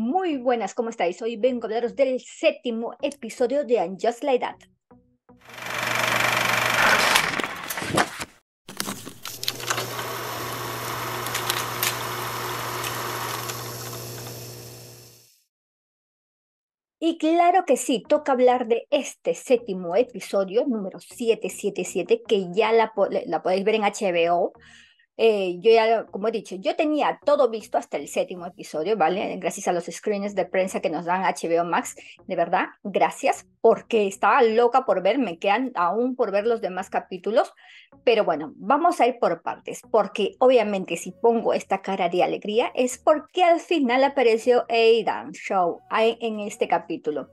Muy buenas, ¿cómo estáis? Hoy vengo a hablaros del séptimo episodio de And Just Like That. Y claro que sí, toca hablar de este séptimo episodio, número 777, que ya la podéis ver en HBO. Eh, yo ya, como he dicho, yo tenía todo visto hasta el séptimo episodio, ¿vale? Gracias a los screens de prensa que nos dan HBO Max, de verdad, gracias, porque estaba loca por ver, me quedan aún por ver los demás capítulos, pero bueno, vamos a ir por partes, porque obviamente si pongo esta cara de alegría es porque al final apareció Aidan Show en este capítulo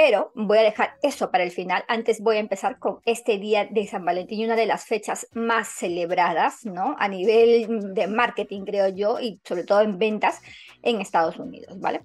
pero voy a dejar eso para el final. Antes voy a empezar con este día de San Valentín, una de las fechas más celebradas, ¿no? A nivel de marketing, creo yo, y sobre todo en ventas en Estados Unidos, ¿vale?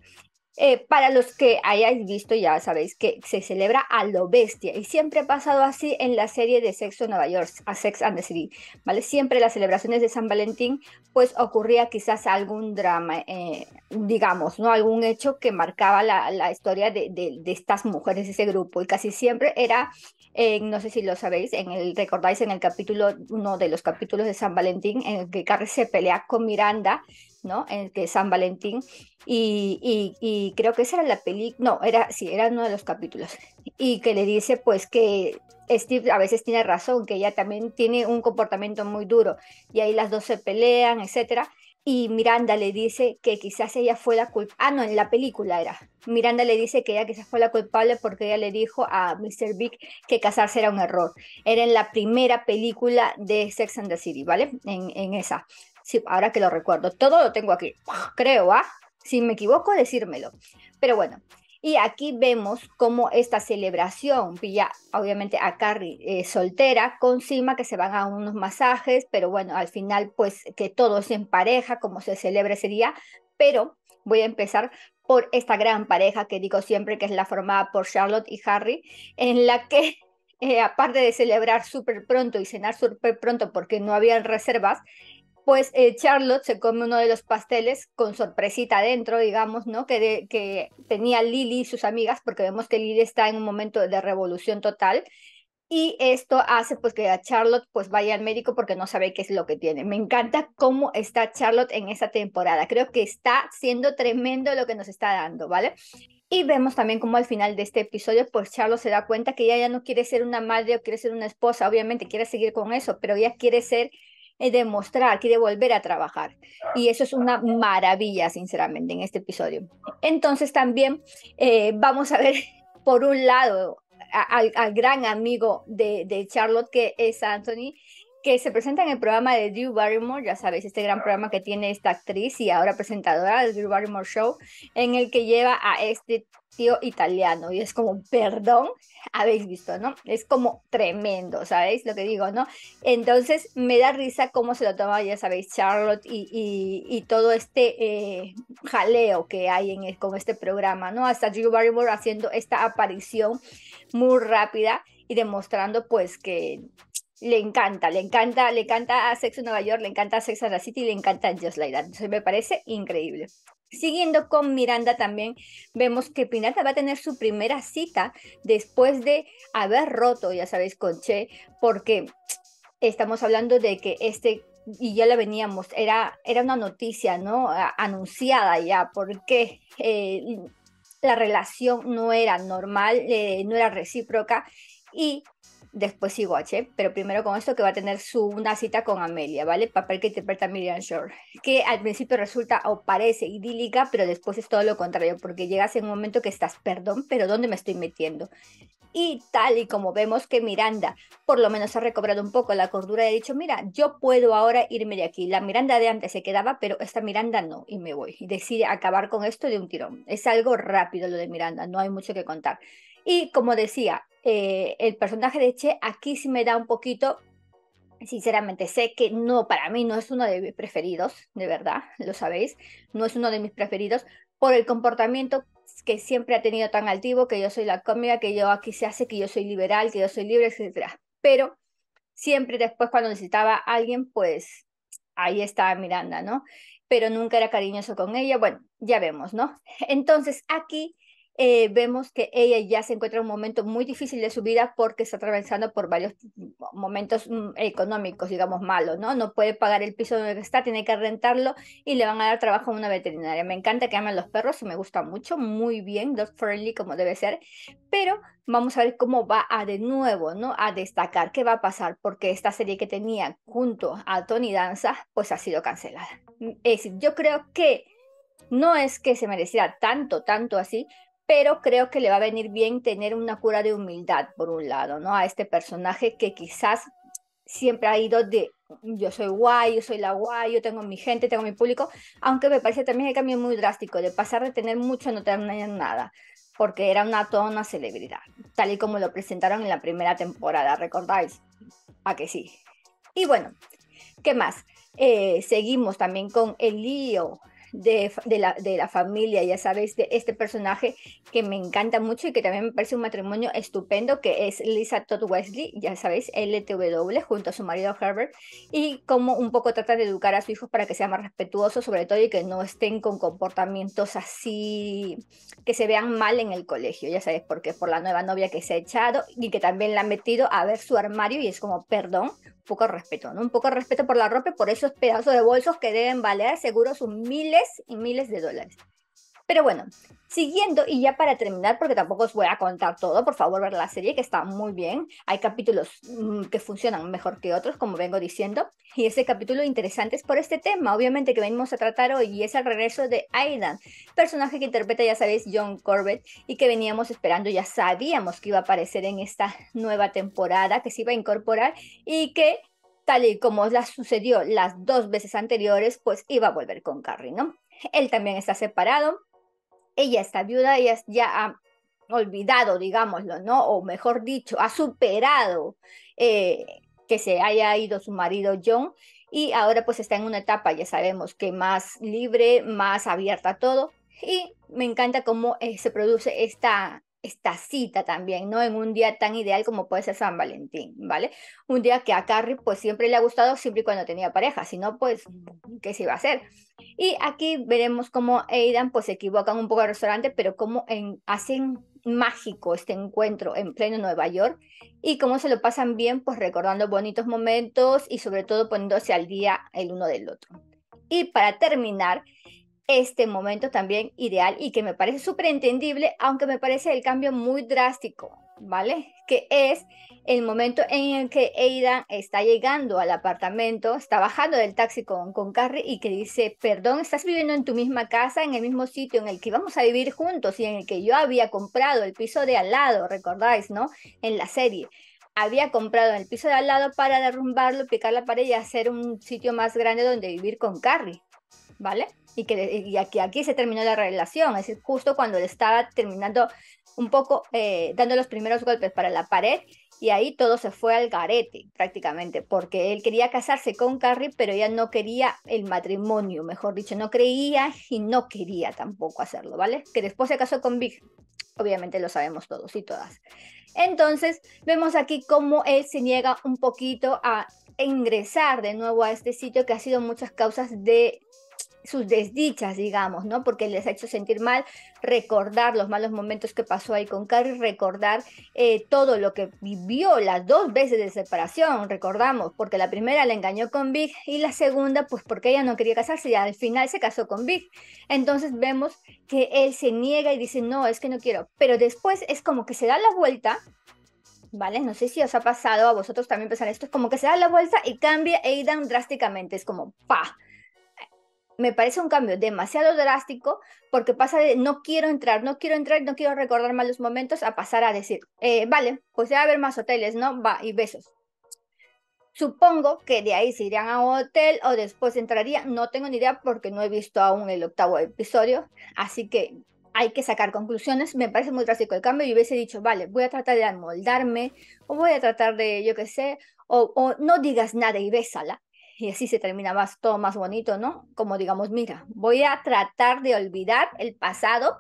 Eh, para los que hayáis visto, ya sabéis que se celebra a lo bestia y siempre ha pasado así en la serie de Sexo Nueva York, a Sex and the City, ¿vale? Siempre las celebraciones de San Valentín, pues ocurría quizás algún drama, eh, digamos, ¿no? Algún hecho que marcaba la, historia de, estas mujeres, ese grupo, y casi siempre era, eh, no sé si lo sabéis, en el, recordáis en el capítulo, uno de los capítulos de San Valentín, en el que Carrie se pelea con Miranda, ¿no? En el que San Valentín, y, creo que esa era la película, no, era, sí, era uno de los capítulos, y que le dice pues que Steve a veces tiene razón, que ella también tiene un comportamiento muy duro, y ahí las dos se pelean, etcétera, y Miranda le dice que quizás ella fue la culpable, ah, no, en la película era, Miranda le dice que ella quizás fue la culpable porque ella le dijo a Mr. Big que casarse era un error. Era en la primera película de Sex and the City, ¿vale? en esa. Sí, ahora que lo recuerdo, todo lo tengo aquí, creo, ¿ah? Si me equivoco, decírmelo. Pero bueno, y aquí vemos cómo esta celebración pilla obviamente a Carrie eh, soltera con Sima, que se van a unos masajes, pero bueno, al final pues que todo es en pareja, como se celebra ese día, pero voy a empezar por esta gran pareja que digo siempre que es la formada por Charlotte y Harry, en la que eh, aparte de celebrar súper pronto y cenar súper pronto porque no habían reservas, pues eh, Charlotte se come uno de los pasteles con sorpresita dentro, digamos, ¿no? Que, tenía Lily y sus amigas, porque vemos que Lily está en un momento de revolución total. Y esto hace pues que a Charlotte pues vaya al médico porque no sabe qué es lo que tiene. Me encanta cómo está Charlotte en esa temporada. Creo que está siendo tremendo lo que nos está dando, ¿vale? Y vemos también cómo al final de este episodio, pues Charlotte se da cuenta que ella ya no quiere ser una madre o quiere ser una esposa, obviamente quiere seguir con eso, pero ella quiere ser eh, demostrar, quiere volver a trabajar. Y eso es una maravilla, sinceramente, en este episodio. Entonces también eh, vamos a ver, por un lado, al, gran amigo de, de Charlotte, que es Anthony, que se presenta en el programa de Drew Barrymore, ya sabéis, este gran programa que tiene esta actriz y ahora presentadora del Drew Barrymore Show, en el que lleva a este tío italiano y es como, perdón, habéis visto, ¿no? Es como tremendo, ¿sabéis lo que digo, no? Entonces me da risa cómo se lo toma, ya sabéis, Charlotte y, y, todo este eh, jaleo que hay en con este programa, ¿no? Hasta Drew Barrymore haciendo esta aparición muy rápida y demostrando pues que le encanta, le encanta, le encanta a Sexo Nueva York, le encanta a Sex and the City, le encanta Just Like Entonces me parece increíble. Siguiendo con Miranda también vemos que Pinata va a tener su primera cita después de haber roto, ya sabéis, con Che, porque estamos hablando de que este y ya la veníamos, era, era una noticia, ¿no? Anunciada ya, porque eh, la relación no era normal, eh, no era recíproca y después sigo Che, pero primero con esto que va a tener su, una cita con Amelia, ¿vale? Papel que interpreta Miriam Shore, que al principio resulta o parece idílica, pero después es todo lo contrario, porque llegas en un momento que estás, perdón, pero ¿dónde me estoy metiendo? Y tal y como vemos que Miranda por lo menos ha recobrado un poco la cordura y ha dicho, mira, yo puedo ahora irme de aquí. La Miranda de antes se quedaba, pero esta Miranda no, y me voy. Y decide acabar con esto de un tirón. Es algo rápido lo de Miranda, no hay mucho que contar. Y como decía, eh, el personaje de Che aquí sí me da un poquito, sinceramente sé que no, para mí no es uno de mis preferidos, de verdad, lo sabéis, no es uno de mis preferidos por el comportamiento que siempre ha tenido tan altivo, que yo soy la cómica, que yo aquí se hace, que yo soy liberal, que yo soy libre, etc. Pero siempre después cuando necesitaba a alguien, pues ahí estaba Miranda, ¿no? Pero nunca era cariñoso con ella, bueno, ya vemos, ¿no? Entonces aquí eh, vemos que ella ya se encuentra en un momento muy difícil de su vida porque está atravesando por varios momentos mm, económicos, digamos, malos, ¿no? No puede pagar el piso donde está, tiene que rentarlo y le van a dar trabajo a una veterinaria. Me encanta que amen los perros y me gusta mucho, muy bien, dog friendly como debe ser, pero vamos a ver cómo va de nuevo, ¿no? A destacar qué va a pasar porque esta serie que tenía junto a Tony Danza, pues ha sido cancelada. Mm, es decir, yo creo que no es que se mereciera tanto, tanto así, pero creo que le va a venir bien tener una cura de humildad, por un lado, ¿no? A este personaje que quizás siempre ha ido de yo soy guay, yo soy la guay, yo tengo mi gente, tengo mi público, aunque me parece también el cambio muy drástico de pasar de tener mucho a no tener nada, porque era una toda una celebridad, tal y como lo presentaron en la primera temporada, ¿recordáis? A que sí. Y bueno, ¿qué más? Eh, seguimos también con el lío de, la, de la familia, ya sabéis, de este personaje que me encanta mucho y que también me parece un matrimonio estupendo, que es Lisa Todd Wesley, ya sabéis, LTW, junto a su marido Herbert, y cómo un poco trata de educar a sus hijos para que sean más respetuosos, sobre todo, y que no estén con comportamientos así, que se vean mal en el colegio, ya sabéis, porque por la nueva novia que se ha echado y que también la ha metido a ver su armario y es como, perdón, poco respeto, ¿no? Un poco respeto por la ropa y por esos pedazos de bolsos que deben valer seguro sus miles y miles de dólares. Pero bueno, Siguiendo, y ya para terminar, porque tampoco os voy a contar todo, por favor ver la serie que está muy bien. Hay capítulos mm, que funcionan mejor que otros, como vengo diciendo. Y ese capítulo interesante es por este tema, obviamente, que venimos a tratar hoy, y es el regreso de Aidan, personaje que interpreta, ya sabéis, John Corbett, y que veníamos esperando, ya sabíamos que iba a aparecer en esta nueva temporada, que se iba a incorporar y que tal y como la sucedió las dos veces anteriores, pues iba a volver con Carrie, ¿no? Él también está separado, ella está viuda, ella ya ha olvidado, digámoslo, ¿no? O mejor dicho, ha superado eh, que se haya ido su marido John y ahora pues está en una etapa, ya sabemos, que más libre, más abierta a todo. Y me encanta cómo eh, se produce esta, esta cita también, ¿no? En un día tan ideal como puede ser San Valentín, ¿vale? Un día que a Carrie pues siempre le ha gustado, siempre y cuando tenía pareja, si no, pues, ¿qué se iba a hacer? Y aquí veremos cómo Aidan pues se equivocan un poco al restaurante, pero cómo hacen mágico este encuentro en pleno Nueva York y cómo se lo pasan bien pues recordando bonitos momentos y sobre todo poniéndose al día el uno del otro. Y para terminar, este momento también ideal y que me parece súper entendible, aunque me parece el cambio muy drástico, ¿vale? Que es el momento en el que Aidan está llegando al apartamento, está bajando del taxi con, con Carrie y que dice, perdón, estás viviendo en tu misma casa, en el mismo sitio en el que íbamos a vivir juntos y en el que yo había comprado el piso de al lado, recordáis, ¿no? En la serie. Había comprado el piso de al lado para derrumbarlo, picar la pared y hacer un sitio más grande donde vivir con Carrie, ¿vale? y que y aquí, aquí se terminó la relación, es decir, justo cuando él estaba terminando un poco, eh, dando los primeros golpes para la pared, y ahí todo se fue al garete prácticamente, porque él quería casarse con Carrie, pero ella no quería el matrimonio, mejor dicho, no creía y no quería tampoco hacerlo, ¿vale? Que después se casó con Big, obviamente lo sabemos todos y todas. Entonces, vemos aquí cómo él se niega un poquito a ingresar de nuevo a este sitio que ha sido muchas causas de sus desdichas, digamos, ¿no? Porque les ha hecho sentir mal, recordar los malos momentos que pasó ahí con Carrie, recordar eh, todo lo que vivió las dos veces de separación, recordamos, porque la primera la engañó con Big y la segunda, pues porque ella no quería casarse y al final se casó con Big. Entonces vemos que él se niega y dice, no, es que no quiero. Pero después es como que se da la vuelta ¿vale? No sé si os ha pasado a vosotros también pensar esto, es como que se da la vuelta y cambia Aidan drásticamente, es como ¡pa! me parece un cambio demasiado drástico porque pasa de no quiero entrar, no quiero entrar, no quiero recordar malos momentos a pasar a decir, eh, vale, pues va a haber más hoteles, ¿no? Va, y besos. Supongo que de ahí se irían a un hotel o después entraría, no tengo ni idea porque no he visto aún el octavo episodio, así que hay que sacar conclusiones. Me parece muy drástico el cambio y hubiese dicho, vale, voy a tratar de amoldarme o voy a tratar de, yo qué sé, o, o no digas nada y bésala y así se termina más, todo más bonito, ¿no? Como digamos, mira, voy a tratar de olvidar el pasado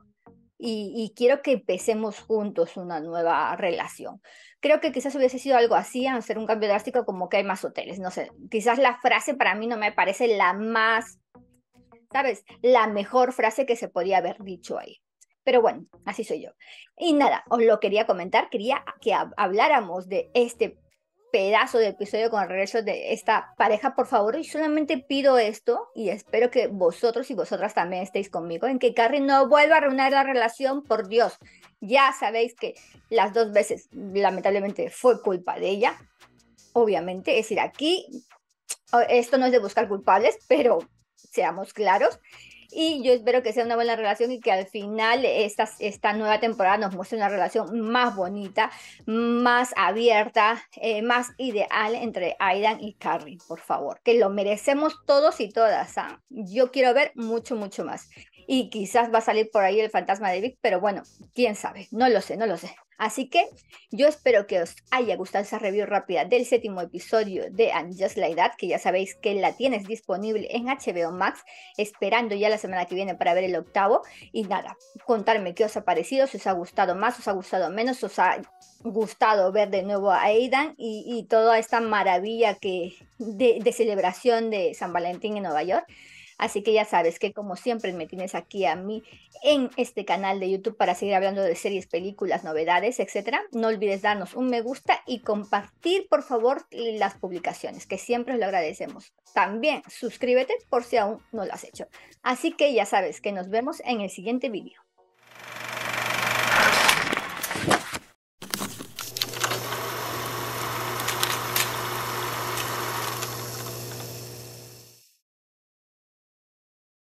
y, quiero que empecemos juntos una nueva relación. Creo que quizás hubiese sido algo así, hacer un cambio drástico como que hay más hoteles, no sé, quizás la frase para mí no me parece la más, ¿sabes? La mejor frase que se podía haber dicho ahí. Pero bueno, así soy yo. Y nada, os lo quería comentar, quería que habláramos de este pedazo de episodio con el regreso de esta pareja, por favor, y solamente pido esto y espero que vosotros y vosotras también estéis conmigo en que Carrie no vuelva a reunir la relación, por Dios. Ya sabéis que las dos veces lamentablemente fue culpa de ella. Obviamente, es decir, aquí oh, esto no es de buscar culpables, pero seamos claros. Y yo espero que sea una buena relación y que al final esta, esta nueva temporada nos muestre una relación más bonita, más abierta, eh, más ideal entre Aidan y Carrie, por favor. Que lo merecemos todos y todas. Yo quiero ver mucho, mucho más y quizás va a salir por ahí el fantasma de Vic, pero bueno, quién sabe, no lo sé, no lo sé. Así que yo espero que os haya gustado esa review rápida del séptimo episodio de And Just Like That, que ya sabéis que la tienes disponible en HBO Max, esperando ya la semana que viene para ver el octavo. Y nada, contarme qué os ha parecido, si os ha gustado más, os ha gustado menos, os ha gustado ver de nuevo a Aidan y, toda esta maravilla que, de celebración de San Valentín en Nueva York. Así que ya sabes que como siempre me tienes aquí a mí en este canal de YouTube para seguir hablando de series, películas, novedades, etc. No olvides darnos un me gusta y compartir por favor las publicaciones, que siempre lo agradecemos. También suscríbete por si aún no lo has hecho. Así que ya sabes que nos vemos en el siguiente vídeo.